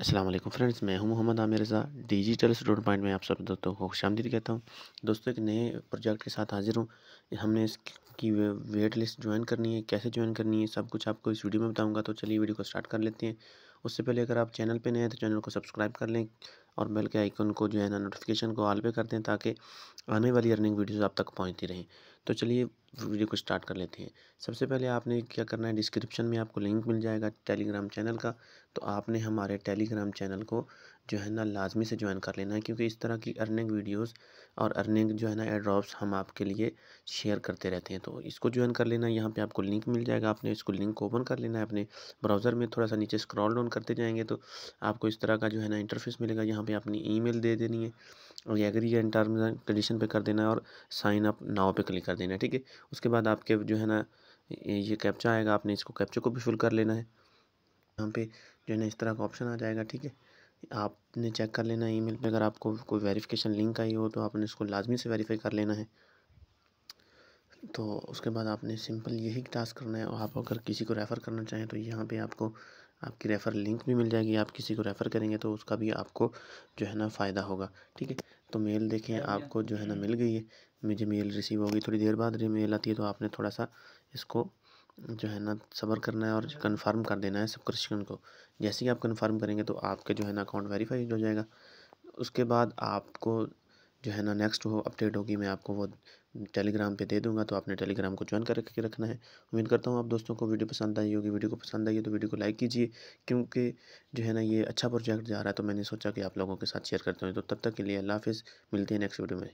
अस्सलाम वालेकुम फ्रेंड्स मैं हूं Mohammad Aamir Raza digital student point में आप सब दोस्तों को खुश आमदीद कहता हूं दोस्तों एक नए प्रोजेक्ट के साथ हाज़िर हूं हमने इसकी वेट लिस्ट ज्वाइन करनी है कैसे ज्वाइन करनी है सब कुछ आपको इस वीडियो में बताऊंगा तो चलिए वीडियो को स्टार्ट कर लेते हैं उससे पहले अगर आप चैनल पे नए हैं तो चैनल को सब्सक्राइब कर लें और बेल के आइकन को जो है ना नोटिफिकेशन को ऑल पे कर दें ताकि आने वाली अर्निंग वीडियोस आप तक पहुंचती रहें तो चलिए वीडियो को स्टार्ट कर लेते हैं सबसे पहले आपने क्या करना है डिस्क्रिप्शन में आपको लिंक मिल जाएगा टेलीग्राम चैनल का तो आपने हमारे टेलीग्राम चैनल को जो है ना लाजमी से ज्वाइन कर लेना है क्योंकि इस तरह की अर्निंग वीडियोस और अर्निंग जो है ना एड्रॉप्स हम आपके लिए शेयर करते रहते हैं तो इसको ज्वाइन कर लेना यहाँ पर आपको लिंक मिल जाएगा आपने इसको लिंक ओपन कर लेना है अपने ब्राउज़र में थोड़ा सा नीचे स्क्रॉल डाउन करते जाएंगे तो आपको इस तरह का जो है ना इंटरफेस मिलेगा यहाँ पे अपनी ईमेल दे देनी है और ये एग्री एंड टर्म कंडीशन पे कर देना है और साइन अप नाव पे क्लिक कर देना है ठीक है उसके बाद आपके जो है ना ये कैप्चा आएगा आपने इसको कैप्चा को भी फुल कर लेना है यहाँ पे जो है ना इस तरह का ऑप्शन आ जाएगा ठीक है आपने चेक कर लेना है मेल अगर आपको कोई वेरीफिकेशन लिंक आई हो तो आपने इसको लाजमी से वेरीफाई कर लेना है तो उसके बाद आपने सिंपल यही टास्क करना है और आप अगर किसी को रेफ़र करना चाहें तो यहाँ पे आपको आपकी रेफ़र लिंक भी मिल जाएगी आप किसी को रेफ़र करेंगे तो उसका भी आपको जो है ना फ़ायदा होगा ठीक है तो मेल देखें हाँ हाँ आपको जो है ना मिल गई है मुझे मेल रिसीव होगी थोड़ी देर बाद मेल आती है तो आपने थोड़ा सा इसको जो है ना सबर करना है और कंफर्म हाँ कर देना है सब्सक्रिप्शन को जैसे ही आप कंफर्म करेंगे तो आपके जो है ना अकाउंट वेरीफाई हो जाएगा उसके बाद आपको जो है ना नेक्स्ट हो अपडेट होगी मैं आपको वो टेलीग्राम पे दे दूंगा तो आपने टेलीग्राम को ज्वाइन करके रखना है उम्मीद करता हूँ आप दोस्तों को वीडियो पसंद आई होगी वीडियो को पसंद आई है तो वीडियो को लाइक कीजिए क्योंकि जो है ना ये अच्छा प्रोजेक्ट जा रहा है तो मैंने सोचा कि आप लोगों के साथ शेयर करते हूँ तो तब तक के लिए अल्लाह हाफिज़ मिलते हैं नेक्स्ट वीडियो में